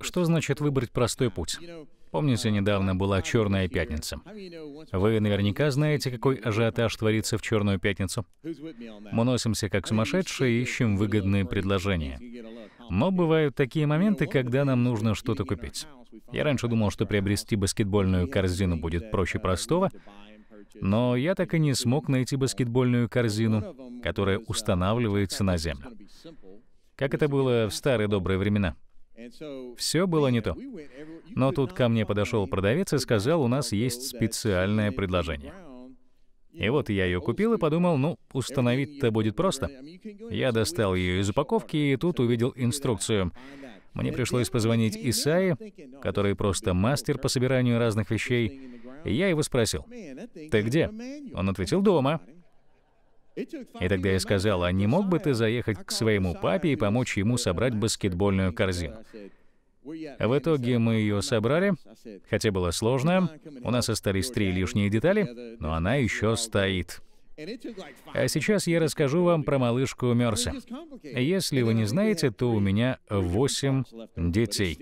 Что значит выбрать простой путь? Помните, недавно была «Черная пятница». Вы наверняка знаете, какой ажиотаж творится в «Черную пятницу». Мы носимся как сумасшедшие и ищем выгодные предложения. Но бывают такие моменты, когда нам нужно что-то купить. Я раньше думал, что приобрести баскетбольную корзину будет проще простого, но я так и не смог найти баскетбольную корзину, которая устанавливается на землю. Как это было в старые добрые времена. Все было не uh, то. Но тут ко мне подошел продавец и сказал, у нас есть специальное предложение. И вот я ее купил и подумал, ну, установить-то будет просто. Я достал ее из упаковки и тут увидел инструкцию. Мне пришлось позвонить Исае, oh, который просто мастер по собиранию разных вещей, я его спросил, «Ты где?» Он ответил, «Дома». И тогда я сказал, а не мог бы ты заехать к своему папе и помочь ему собрать баскетбольную корзину? В итоге мы ее собрали, хотя было сложно, у нас остались три лишние детали, но она еще стоит. А сейчас я расскажу вам про малышку Мерса. Если вы не знаете, то у меня восемь детей.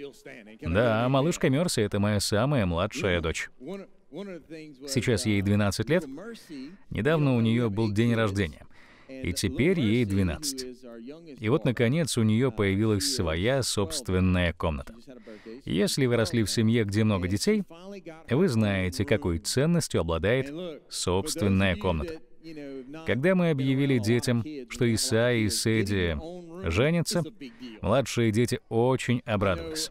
Да, малышка Мерса — это моя самая младшая дочь. Сейчас ей 12 лет. Недавно у нее был день рождения. И теперь ей 12. И вот, наконец, у нее появилась своя собственная комната. Если вы росли в семье, где много детей, вы знаете, какой ценностью обладает собственная комната. Когда мы объявили детям, что Иса и Сэдди женятся, младшие дети очень обрадовались.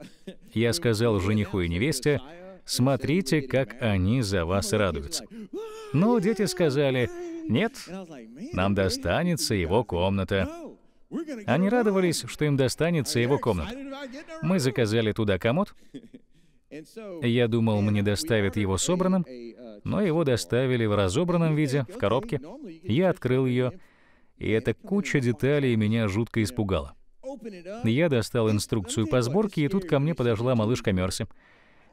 Я сказал жениху и невесте, смотрите, как они за вас радуются. Но ну, дети сказали, нет, нам достанется его комната. Они радовались, что им достанется его комната. Мы заказали туда комод. Я думал, мне доставят его собранным, но его доставили в разобранном виде, в коробке. Я открыл ее, и эта куча деталей меня жутко испугала. Я достал инструкцию по сборке, и тут ко мне подошла малышка Мерси.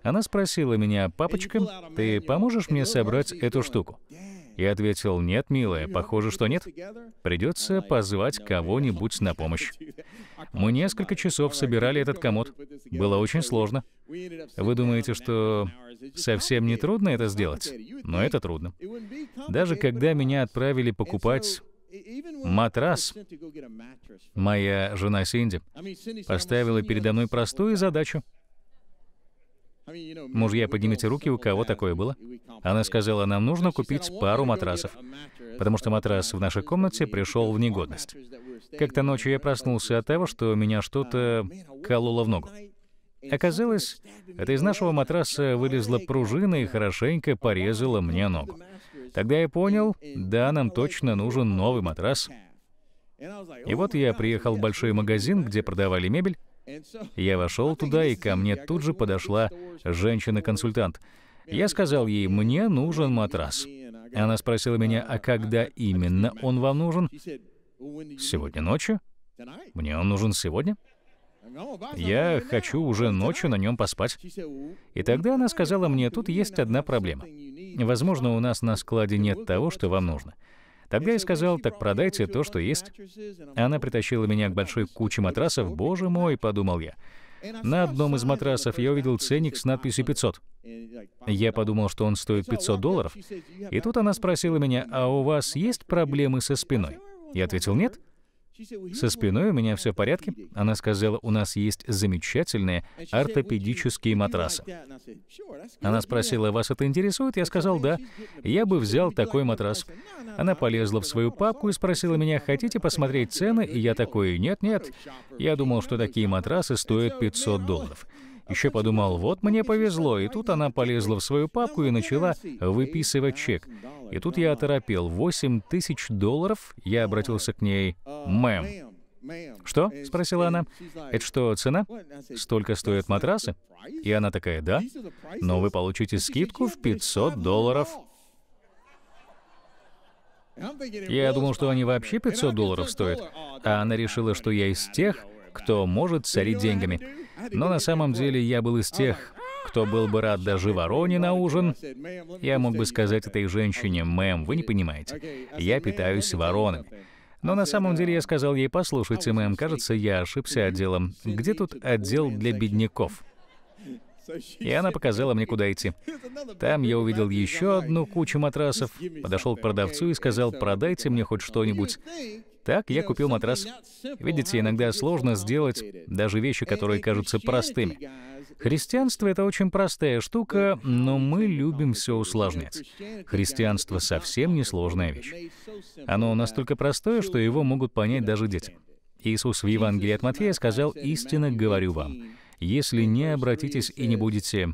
Она спросила меня, «Папочка, ты поможешь мне собрать эту штуку?» Я ответил, «Нет, милая, похоже, что нет. Придется позвать кого-нибудь на помощь». Мы несколько часов собирали этот комод. Было очень сложно. Вы думаете, что совсем не трудно это сделать? Но это трудно. Даже когда меня отправили покупать матрас. Моя жена Синди поставила передо мной простую задачу Мужья, поднимите руки, у кого такое было? Она сказала, нам нужно купить пару матрасов, потому что матрас в нашей комнате пришел в негодность. Как-то ночью я проснулся от того, что меня что-то кололо в ногу. Оказалось, это из нашего матраса вылезла пружина и хорошенько порезала мне ногу. Тогда я понял, да, нам точно нужен новый матрас. И вот я приехал в большой магазин, где продавали мебель, я вошел туда, и ко мне тут же подошла женщина-консультант. Я сказал ей, мне нужен матрас. Она спросила меня, а когда именно он вам нужен? Сегодня ночью? Мне он нужен сегодня? Я хочу уже ночью на нем поспать. И тогда она сказала мне, тут есть одна проблема. Возможно, у нас на складе нет того, что вам нужно. Тогда я сказал, так продайте то, что есть. Она притащила меня к большой куче матрасов. Боже мой, подумал я. На одном из матрасов я увидел ценник с надписью 500. Я подумал, что он стоит 500 долларов. И тут она спросила меня, а у вас есть проблемы со спиной? Я ответил, нет. Со спиной у меня все в порядке. Она сказала, у нас есть замечательные ортопедические матрасы. Она спросила, вас это интересует? Я сказал, да. Я бы взял такой матрас. Она полезла в свою папку и спросила меня, хотите посмотреть цены? И я такой, нет-нет. Я думал, что такие матрасы стоят 500 долларов. Еще подумал, вот мне повезло, и тут она полезла в свою папку и начала выписывать чек. И тут я оторопел. 8 тысяч долларов? Я обратился к ней. «Мэм». «Что?» — спросила она. «Это что, цена? Столько стоят матрасы?» И она такая, «Да, но вы получите скидку в 500 долларов». Я думал, что они вообще 500 долларов стоят. А она решила, что я из тех, кто может царить деньгами. Но на самом деле я был из тех, кто был бы рад даже вороне на ужин, я мог бы сказать этой женщине, «Мэм, вы не понимаете, я питаюсь воронами». Но на самом деле я сказал ей, «Послушайте, мэм, кажется, я ошибся отделом. Где тут отдел для бедняков?» И она показала мне, куда идти. Там я увидел еще одну кучу матрасов, подошел к продавцу и сказал, «Продайте мне хоть что-нибудь». Так я купил матрас. Видите, иногда сложно сделать даже вещи, которые кажутся простыми. Христианство — это очень простая штука, но мы любим все усложнять. Христианство — совсем не сложная вещь. Оно настолько простое, что его могут понять даже дети. Иисус в Евангелии от Матфея сказал «Истинно говорю вам, если не обратитесь и не будете,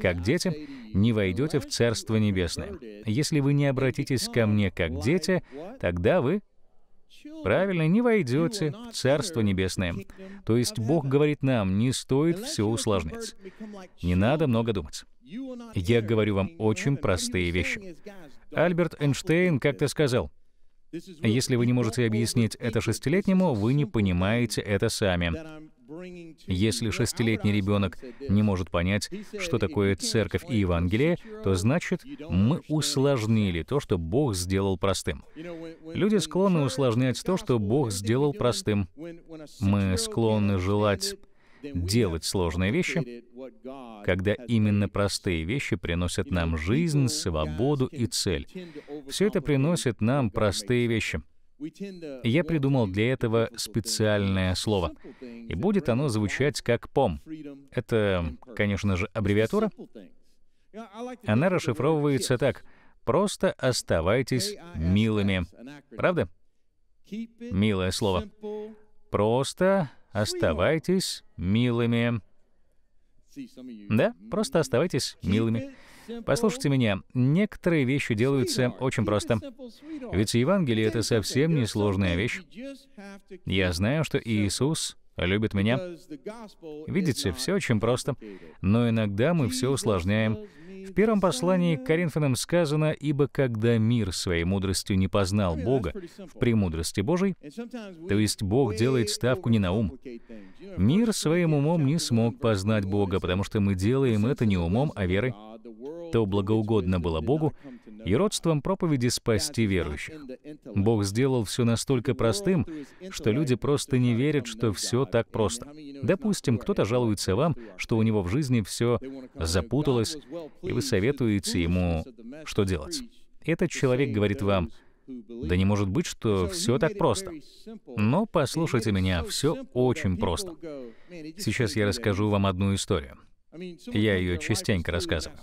как дети, не войдете в Царство Небесное. Если вы не обратитесь ко мне, как дети, тогда вы правильно, не войдете в Царство Небесное. То есть Бог говорит нам, не стоит все усложнять. Не надо много думать. Я говорю вам очень простые вещи. Альберт Эйнштейн как-то сказал, если вы не можете объяснить это шестилетнему, вы не понимаете это сами. Если шестилетний ребенок не может понять, что такое церковь и Евангелие, то значит, мы усложнили то, что Бог сделал простым. Люди склонны усложнять то, что Бог сделал простым. Мы склонны желать делать сложные вещи, когда именно простые вещи приносят нам жизнь, свободу и цель. Все это приносит нам простые вещи — я придумал для этого специальное слово, и будет оно звучать как POM. Это, конечно же, аббревиатура. Она расшифровывается так. Просто оставайтесь милыми. Правда? Милое слово. Просто оставайтесь милыми. Да, просто оставайтесь милыми. Послушайте меня, некоторые вещи делаются очень просто. Ведь Евангелие — это совсем не сложная вещь. Я знаю, что Иисус любит меня. Видите, все очень просто. Но иногда мы все усложняем. В первом послании к Коринфянам сказано, «Ибо когда мир своей мудростью не познал Бога в премудрости Божией», то есть Бог делает ставку не на ум. Мир своим умом не смог познать Бога, потому что мы делаем это не умом, а верой. То благоугодно было Богу, и родством проповеди спасти верующих. Бог сделал все настолько простым, что люди просто не верят, что все так просто. Допустим, кто-то жалуется вам, что у него в жизни все запуталось, и вы советуете ему, что делать. Этот человек говорит вам, да не может быть, что все так просто. Но послушайте меня, все очень просто. Сейчас я расскажу вам одну историю. Я ее частенько рассказываю.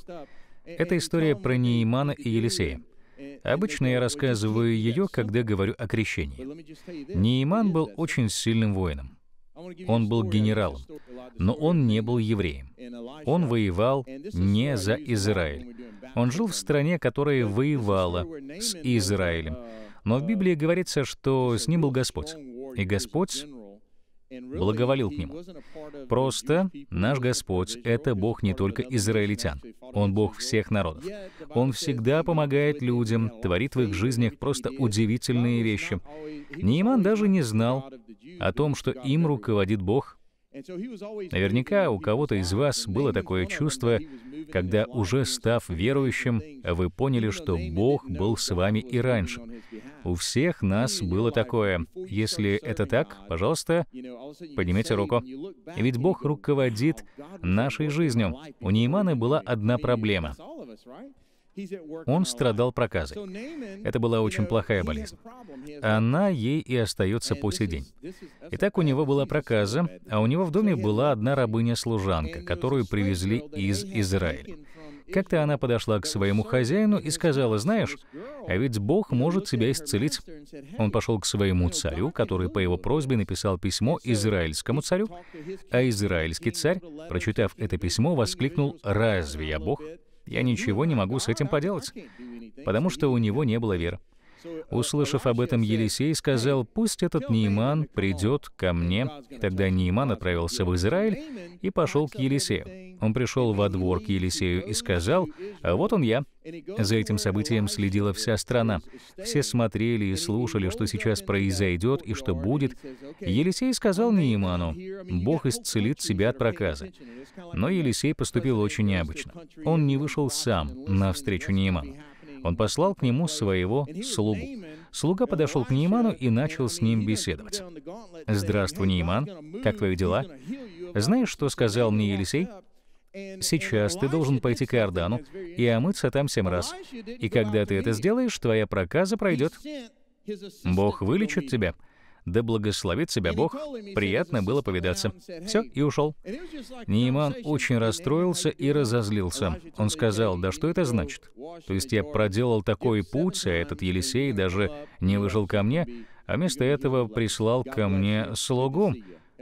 Это история про Неймана и Елисея. Обычно я рассказываю ее, когда говорю о крещении. Нейман был очень сильным воином. Он был генералом, но он не был евреем. Он воевал не за Израиль. Он жил в стране, которая воевала с Израилем. Но в Библии говорится, что с ним был Господь. И Господь благоволил к нему. Просто наш Господь — это Бог не только израильтян, Он Бог всех народов. Он всегда помогает людям, творит в их жизнях просто удивительные вещи. Нейман даже не знал о том, что им руководит Бог, Наверняка у кого-то из вас было такое чувство, когда уже став верующим, вы поняли, что Бог был с вами и раньше. У всех нас было такое. Если это так, пожалуйста, поднимите руку. Ведь Бог руководит нашей жизнью. У Неймана была одна проблема. Он страдал проказой. Это была очень плохая болезнь. Она ей и остается по сей день. Итак, у него была проказа, а у него в доме была одна рабыня-служанка, которую привезли из Израиля. Как-то она подошла к своему хозяину и сказала, «Знаешь, а ведь Бог может тебя исцелить». Он пошел к своему царю, который по его просьбе написал письмо израильскому царю, а израильский царь, прочитав это письмо, воскликнул, «Разве я Бог?» Я ничего не могу с этим поделать, потому что у него не было веры. Услышав об этом, Елисей сказал, «Пусть этот Нейман придет ко мне». Тогда Нейман отправился в Израиль и пошел к Елисею. Он пришел во двор к Елисею и сказал, «А вот он я». За этим событием следила вся страна. Все смотрели и слушали, что сейчас произойдет и что будет. Елисей сказал Нейману, «Бог исцелит себя от проказа». Но Елисей поступил очень необычно. Он не вышел сам навстречу Нейману он послал к нему своего слугу. Слуга подошел к Нейману и начал с ним беседовать. «Здравствуй, Нейман, как твои дела? Знаешь, что сказал мне Елисей? Сейчас ты должен пойти к Иордану и омыться там семь раз. И когда ты это сделаешь, твоя проказа пройдет. Бог вылечит тебя, да благословит себя Бог. Приятно было повидаться. Все, и ушел. Нейман очень расстроился и разозлился. Он сказал, да что это значит? То есть я проделал такой путь, а этот Елисей даже не вышел ко мне, а вместо этого прислал ко мне слугу.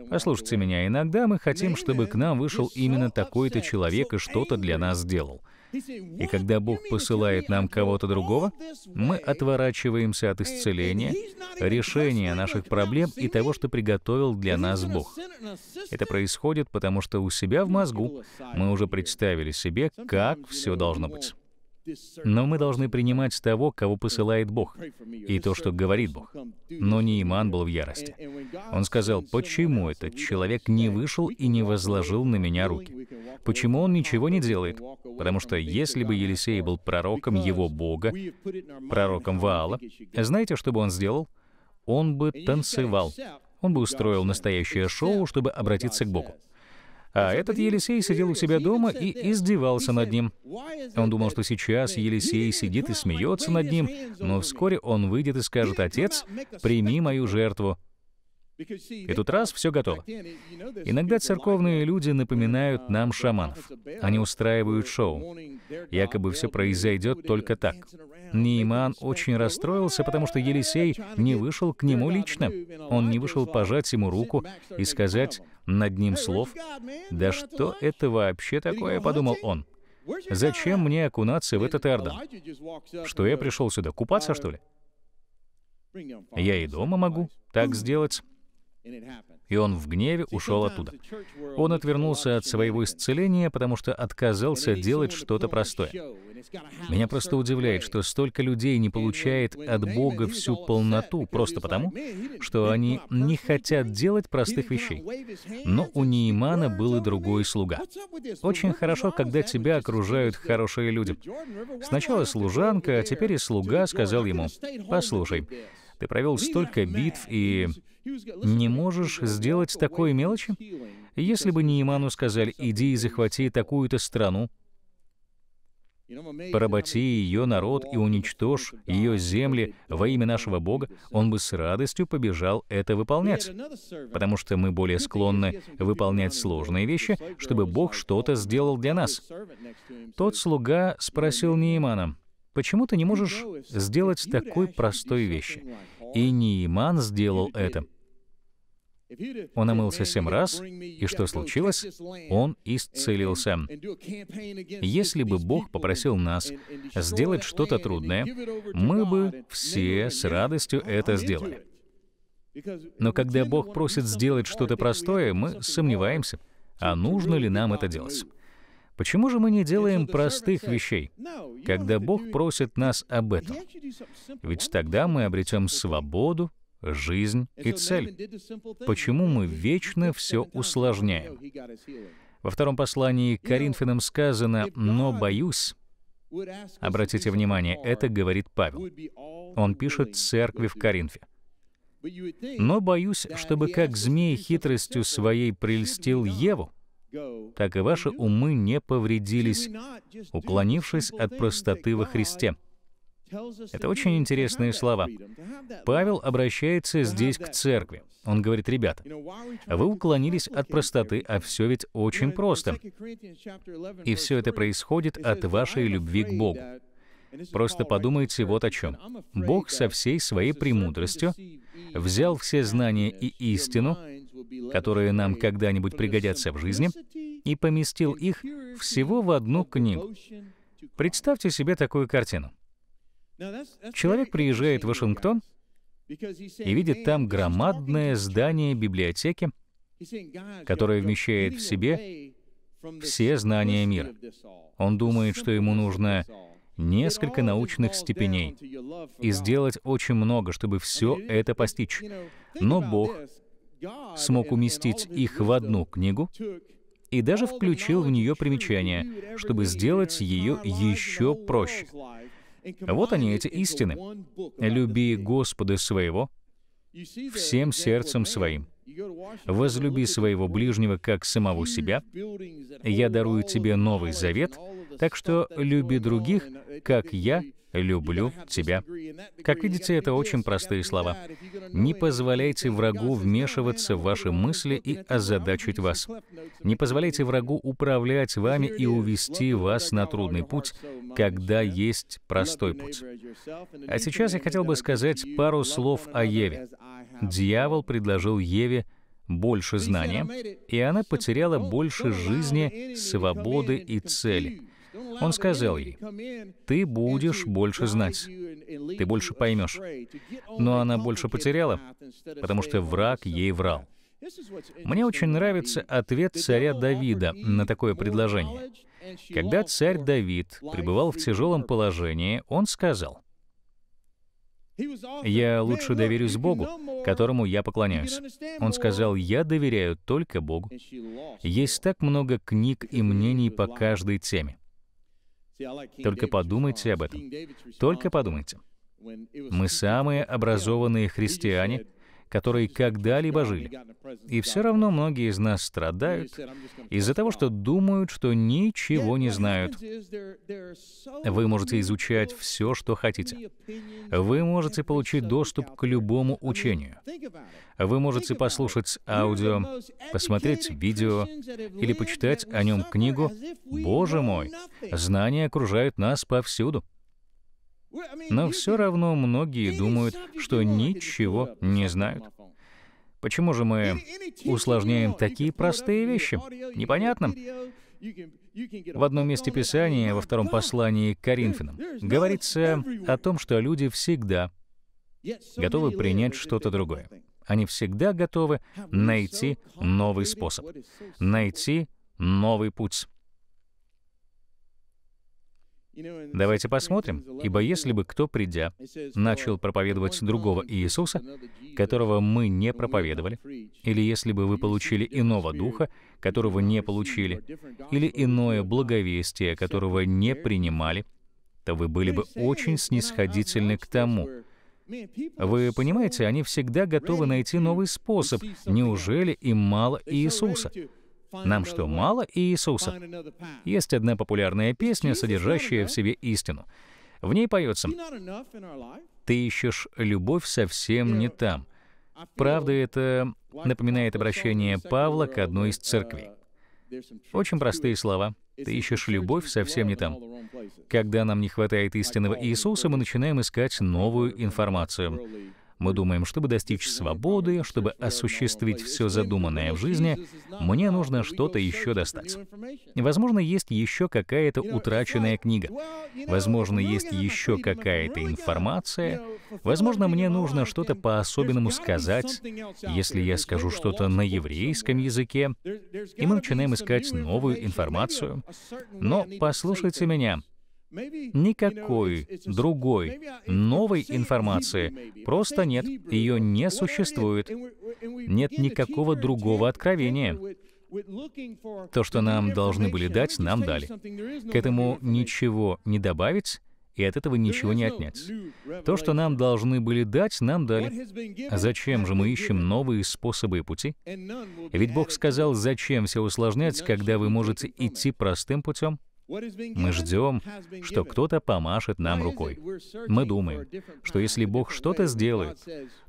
Послушайте меня, иногда мы хотим, чтобы к нам вышел именно такой-то человек и что-то для нас сделал. И когда Бог посылает нам кого-то другого, мы отворачиваемся от исцеления, решения наших проблем и того, что приготовил для нас Бог. Это происходит потому, что у себя в мозгу мы уже представили себе, как все должно быть. Но мы должны принимать того, кого посылает Бог, и то, что говорит Бог. Но Нейман был в ярости. Он сказал, почему этот человек не вышел и не возложил на меня руки? Почему он ничего не делает? Потому что если бы Елисей был пророком его Бога, пророком Ваала, знаете, что бы он сделал? Он бы танцевал. Он бы устроил настоящее шоу, чтобы обратиться к Богу. А этот Елисей сидел у себя дома и издевался над ним. Он думал, что сейчас Елисей сидит и смеется над ним, но вскоре он выйдет и скажет, «Отец, прими мою жертву, и тут раз, все готово. Иногда церковные люди напоминают uh, нам шаманов. Они устраивают шоу. Якобы все произойдет только так. Нейман очень расстроился, потому что Елисей не вышел к нему лично. Он не вышел пожать ему руку и сказать над ним слов. «Да что это вообще такое?» — подумал он. «Зачем мне окунаться в этот Иордан? Что я пришел сюда, купаться, что ли?» Я и дома могу так сделать. И он в гневе ушел оттуда. Он отвернулся от своего исцеления, потому что отказался делать что-то простое. Меня просто удивляет, что столько людей не получает от Бога всю полноту просто потому, что они не хотят делать простых вещей. Но у Неймана был и другой слуга. Очень хорошо, когда тебя окружают хорошие люди. Сначала служанка, а теперь и слуга сказал ему, «Послушай, ты провел столько битв и не можешь сделать такой мелочи? Если бы Нейману сказали, иди и захвати такую-то страну, поработи ее народ и уничтожь ее земли во имя нашего Бога, он бы с радостью побежал это выполнять. Потому что мы более склонны выполнять сложные вещи, чтобы Бог что-то сделал для нас. Тот слуга спросил Неймана, «Почему ты не можешь сделать такой простой вещи?» И Нейман сделал это — он омылся семь раз, и что случилось? Он исцелился. Если бы Бог попросил нас сделать что-то трудное, мы бы все с радостью это сделали. Но когда Бог просит сделать что-то простое, мы сомневаемся, а нужно ли нам это делать. Почему же мы не делаем простых вещей, когда Бог просит нас об этом? Ведь тогда мы обретем свободу жизнь и цель. Почему мы вечно все усложняем? Oh, во втором послании к Коринфянам сказано «но боюсь». Обратите внимание, это говорит Павел. Он пишет церкви в Коринфе. «Но боюсь, чтобы как змей хитростью своей прельстил Еву, так и ваши умы не повредились, уклонившись от простоты во Христе». Это очень интересные слова. Павел обращается здесь к церкви. Он говорит, ребята, вы уклонились от простоты, а все ведь очень просто. И все это происходит от вашей любви к Богу. Просто подумайте вот о чем. Бог со всей своей премудростью взял все знания и истину, которые нам когда-нибудь пригодятся в жизни, и поместил их всего в одну книгу. Представьте себе такую картину. Человек приезжает в Вашингтон и видит там громадное здание библиотеки, которое вмещает в себе все знания мира. Он думает, что ему нужно несколько научных степеней и сделать очень много, чтобы все это постичь. Но Бог смог уместить их в одну книгу и даже включил в нее примечания, чтобы сделать ее еще проще. Вот они, эти истины. «Люби Господа своего всем сердцем своим. Возлюби своего ближнего, как самого себя. Я дарую тебе Новый Завет, так что люби других, как я люблю тебя. Как видите, это очень простые слова. Не позволяйте врагу вмешиваться в ваши мысли и озадачить вас. Не позволяйте врагу управлять вами и увести вас на трудный путь, когда есть простой путь. А сейчас я хотел бы сказать пару слов о Еве. Дьявол предложил Еве больше знания, и она потеряла больше жизни, свободы и цели. Он сказал ей, «Ты будешь больше знать, ты больше поймешь». Но она больше потеряла, потому что враг ей врал. Мне очень нравится ответ царя Давида на такое предложение. Когда царь Давид пребывал в тяжелом положении, он сказал, «Я лучше доверюсь Богу, которому я поклоняюсь». Он сказал, «Я доверяю только Богу». Есть так много книг и мнений по каждой теме. Только подумайте об этом. Только подумайте. Мы самые образованные христиане, которые когда-либо жили. И все равно многие из нас страдают из-за того, что думают, что ничего не знают. Вы можете изучать все, что хотите. Вы можете получить доступ к любому учению. Вы можете послушать аудио, посмотреть видео или почитать о нем книгу. Боже мой, знания окружают нас повсюду. Но все равно многие думают, что ничего не знают. Почему же мы усложняем такие простые вещи? Непонятно? В одном месте Писания, во втором послании к Коринфянам, говорится о том, что люди всегда готовы принять что-то другое. Они всегда готовы найти новый способ, найти новый путь. Давайте посмотрим, ибо если бы кто, придя, начал проповедовать другого Иисуса, которого мы не проповедовали, или если бы вы получили иного духа, которого не получили, или иное благовестие, которого не принимали, то вы были бы очень снисходительны к тому. Вы понимаете, они всегда готовы найти новый способ. Неужели им мало Иисуса? Нам что, мало Иисуса? Есть одна популярная песня, содержащая в себе истину. В ней поется «Ты ищешь любовь совсем не там». Правда, это напоминает обращение Павла к одной из церквей. Очень простые слова. Ты ищешь любовь совсем не там. Когда нам не хватает истинного Иисуса, мы начинаем искать новую информацию. Мы думаем, чтобы достичь свободы, чтобы осуществить все задуманное в жизни, мне нужно что-то еще достать. Возможно, есть еще какая-то утраченная книга. Возможно, есть еще какая-то информация. Возможно, мне нужно что-то по-особенному сказать. Если я скажу что-то на еврейском языке, и мы начинаем искать новую информацию. Но послушайте меня, Никакой другой, новой информации просто нет, ее не существует. Нет никакого другого откровения. То, что нам должны были дать, нам дали. К этому ничего не добавить, и от этого ничего не отнять. То, что нам должны были дать, нам дали. зачем же мы ищем новые способы и пути? Ведь Бог сказал, зачем все усложнять, когда вы можете идти простым путем? Мы ждем, что кто-то помашет нам рукой. Мы думаем, что если Бог что-то сделает,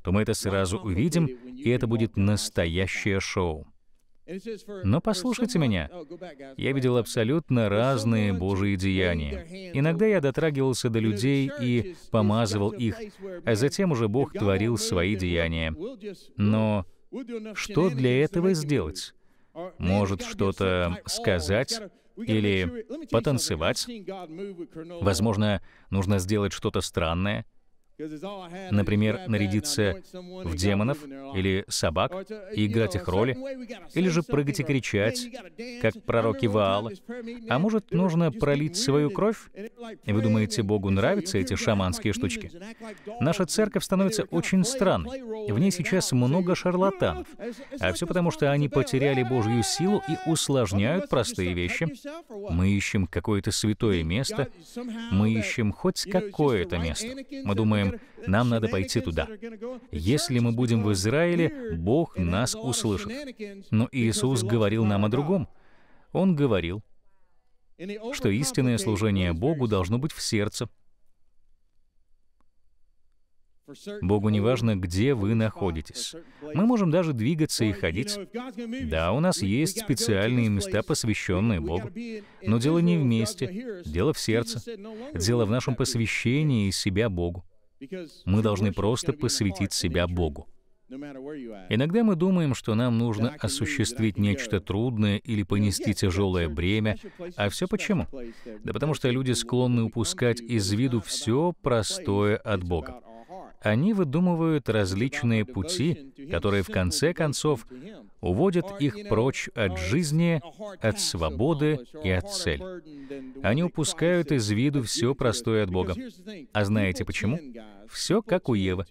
то мы это сразу увидим, и это будет настоящее шоу. Но послушайте меня. Oh, я видел абсолютно разные Божьи деяния. Иногда я дотрагивался до людей и помазывал их, а затем уже Бог творил свои деяния. Но что для этого сделать? Может что-то сказать, или потанцевать. Возможно, нужно сделать что-то странное — Например, нарядиться в демонов или собак и играть их роли, или же прыгать и кричать, как пророки Ваала. А может, нужно пролить свою кровь? вы думаете, Богу нравятся эти шаманские штучки? Наша церковь становится очень странной. В ней сейчас много шарлатанов. А все потому, что они потеряли Божью силу и усложняют простые вещи. Мы ищем какое-то святое место, мы ищем хоть какое-то место. Мы думаем, Израилем. Нам надо пойти туда. Если мы будем в Израиле, Бог нас услышит. Но Иисус говорил нам о другом. Он говорил, что истинное служение Богу должно быть в сердце. Богу не важно, где вы находитесь. Мы можем даже двигаться и ходить. Да, у нас есть специальные места, посвященные Богу. Но дело не в месте, дело в сердце. Дело в нашем посвящении себя Богу. Мы должны просто посвятить себя Богу. Иногда мы думаем, что нам нужно осуществить нечто трудное или понести тяжелое бремя. А все почему? Да потому что люди склонны упускать из виду все простое от Бога они выдумывают различные пути, которые в конце концов уводят их прочь от жизни, от свободы и от цели. Они упускают из виду все простое от Бога. А знаете почему? Все как у Евы.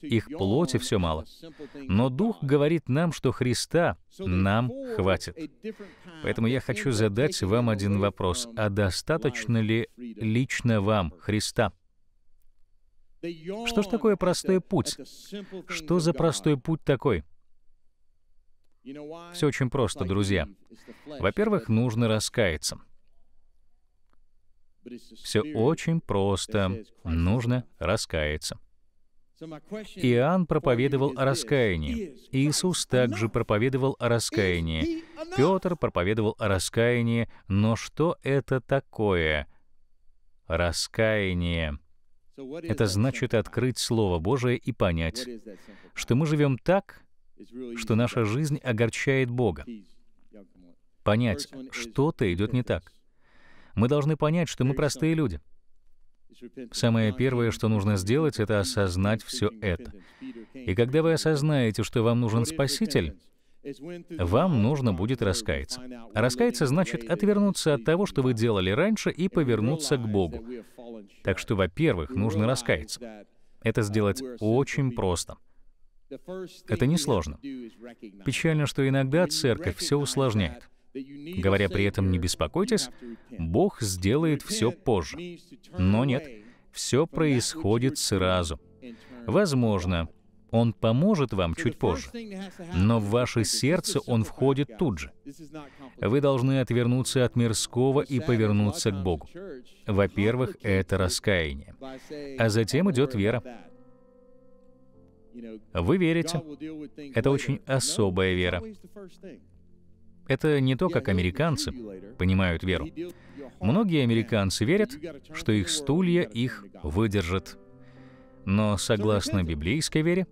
Их плоти все мало. Но Дух говорит нам, что Христа нам хватит. Поэтому я хочу задать вам один вопрос. А достаточно ли лично вам Христа? Что ж такое простой путь? Что за простой путь такой? Все очень просто, друзья. Во-первых, нужно раскаяться. Все очень просто. Нужно раскаяться. Иоанн проповедовал о раскаянии. Иисус также проповедовал о раскаянии. Петр проповедовал о раскаянии. Но что это такое? Раскаяние. Это значит открыть Слово Божие и понять, что мы живем так, что наша жизнь огорчает Бога. Понять, что-то идет не так. Мы должны понять, что мы простые люди. Самое первое, что нужно сделать, это осознать все это. И когда вы осознаете, что вам нужен Спаситель, вам нужно будет раскаяться. А раскаяться значит отвернуться от того, что вы делали раньше, и повернуться к Богу. Так что, во-первых, нужно раскаяться. Это сделать очень просто. Это несложно. Печально, что иногда церковь все усложняет. Говоря при этом «не беспокойтесь», Бог сделает все позже. Но нет, все происходит сразу. Возможно, он поможет вам чуть позже. Но в ваше сердце он входит тут же. Вы должны отвернуться от мирского и повернуться к Богу. Во-первых, это раскаяние. А затем идет вера. Вы верите. Это очень особая вера. Это не то, как американцы понимают веру. Многие американцы верят, что их стулья их выдержат. Но согласно библейской вере,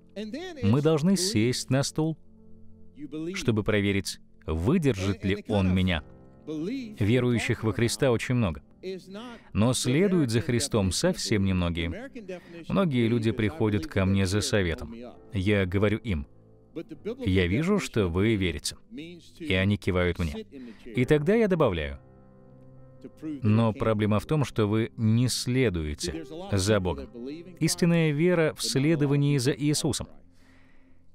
мы должны сесть на стул, чтобы проверить, выдержит ли он меня. Верующих во Христа очень много. Но следуют за Христом совсем немногие. Многие люди приходят ко мне за советом. Я говорю им, я вижу, что вы верите. И они кивают мне. И тогда я добавляю, но проблема в том, что вы не следуете за Богом. Истинная вера в следовании за Иисусом.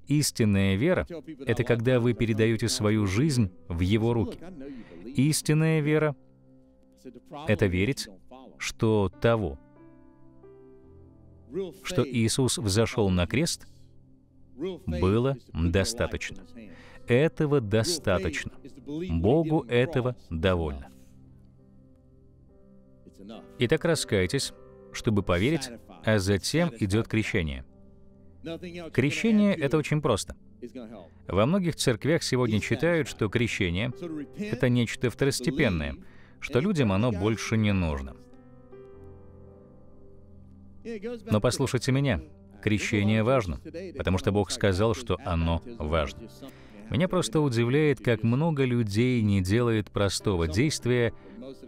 Истинная вера — это когда вы передаете свою жизнь в Его руки. Истинная вера — это верить, что того, что Иисус взошел на крест, было достаточно. Этого достаточно. Богу этого довольно. Итак, раскаетесь, чтобы поверить, а затем идет крещение. Крещение — это очень просто. Во многих церквях сегодня читают, что крещение — это нечто второстепенное, что людям оно больше не нужно. Но послушайте меня, крещение важно, потому что Бог сказал, что оно важно. Меня просто удивляет, как много людей не делает простого действия,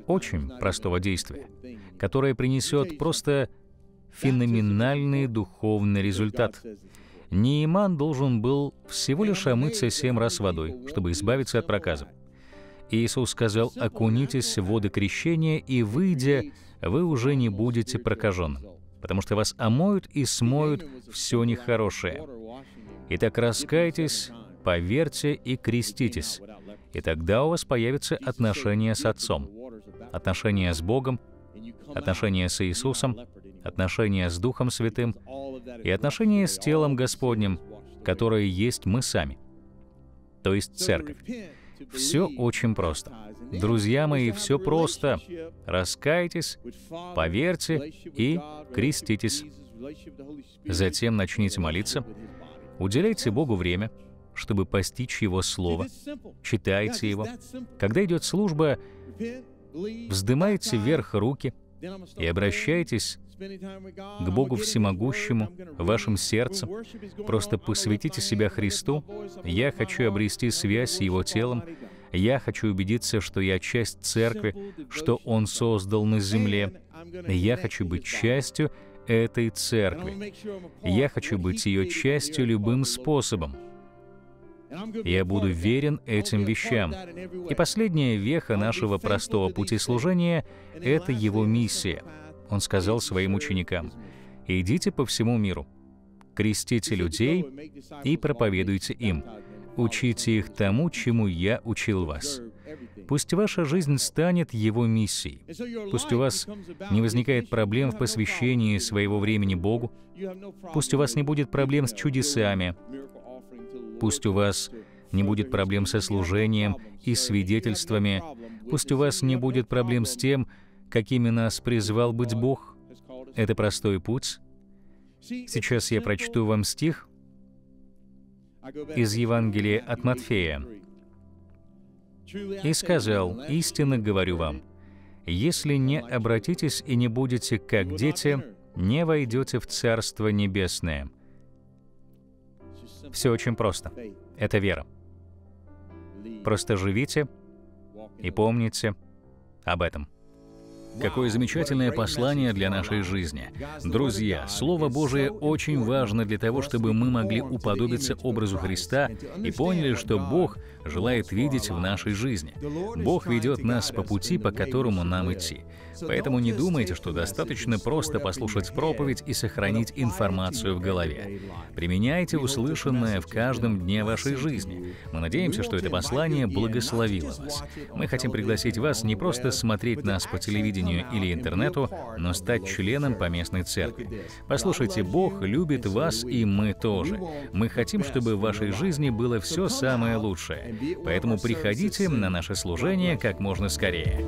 очень простого действия, которое принесет просто феноменальный духовный результат. Нейман должен был всего лишь омыться семь раз водой, чтобы избавиться от проказа. Иисус сказал, «Окунитесь в воды крещения, и, выйдя, вы уже не будете прокаженным, потому что вас омоют и смоют все нехорошее. Итак, раскайтесь, поверьте и креститесь, и тогда у вас появятся отношения с Отцом, отношения с Богом, отношения с Иисусом, отношения с Духом Святым и отношения с телом Господним, которое есть мы сами, то есть Церковь. Все очень просто. Друзья мои, все просто. Раскайтесь, поверьте и креститесь. Затем начните молиться, уделяйте Богу время — чтобы постичь Его Слово. Читайте его. Когда идет служба, вздымайте вверх руки и обращайтесь к Богу Всемогущему, вашим сердцем. Просто посвятите себя Христу. Я хочу обрести связь с Его телом. Я хочу убедиться, что я часть церкви, что Он создал на земле. Я хочу быть частью этой церкви. Я хочу быть ее частью любым способом. Я буду верен этим вещам. И последняя веха нашего простого пути служения — это его миссия. Он сказал своим ученикам, «Идите по всему миру, крестите людей и проповедуйте им, учите их тому, чему я учил вас». Пусть ваша жизнь станет его миссией. Пусть у вас не возникает проблем в посвящении своего времени Богу. Пусть у вас не будет проблем с чудесами, Пусть у вас не будет проблем со служением и свидетельствами. Пусть у вас не будет проблем с тем, какими нас призвал быть Бог. Это простой путь. Сейчас я прочту вам стих из Евангелия от Матфея. «И сказал, истинно говорю вам, если не обратитесь и не будете как дети, не войдете в Царство Небесное». Все очень просто. Это вера. Просто живите и помните об этом. Какое замечательное послание для нашей жизни. Друзья, Слово Божие очень важно для того, чтобы мы могли уподобиться образу Христа и поняли, что Бог желает видеть в нашей жизни. Бог ведет нас по пути, по которому нам идти. Поэтому не думайте, что достаточно просто послушать проповедь и сохранить информацию в голове. Применяйте услышанное в каждом дне вашей жизни. Мы надеемся, что это послание благословило вас. Мы хотим пригласить вас не просто смотреть нас по телевидению или интернету, но стать членом поместной церкви. Послушайте, Бог любит вас, и мы тоже. Мы хотим, чтобы в вашей жизни было все самое лучшее. Поэтому приходите на наше служение как можно скорее.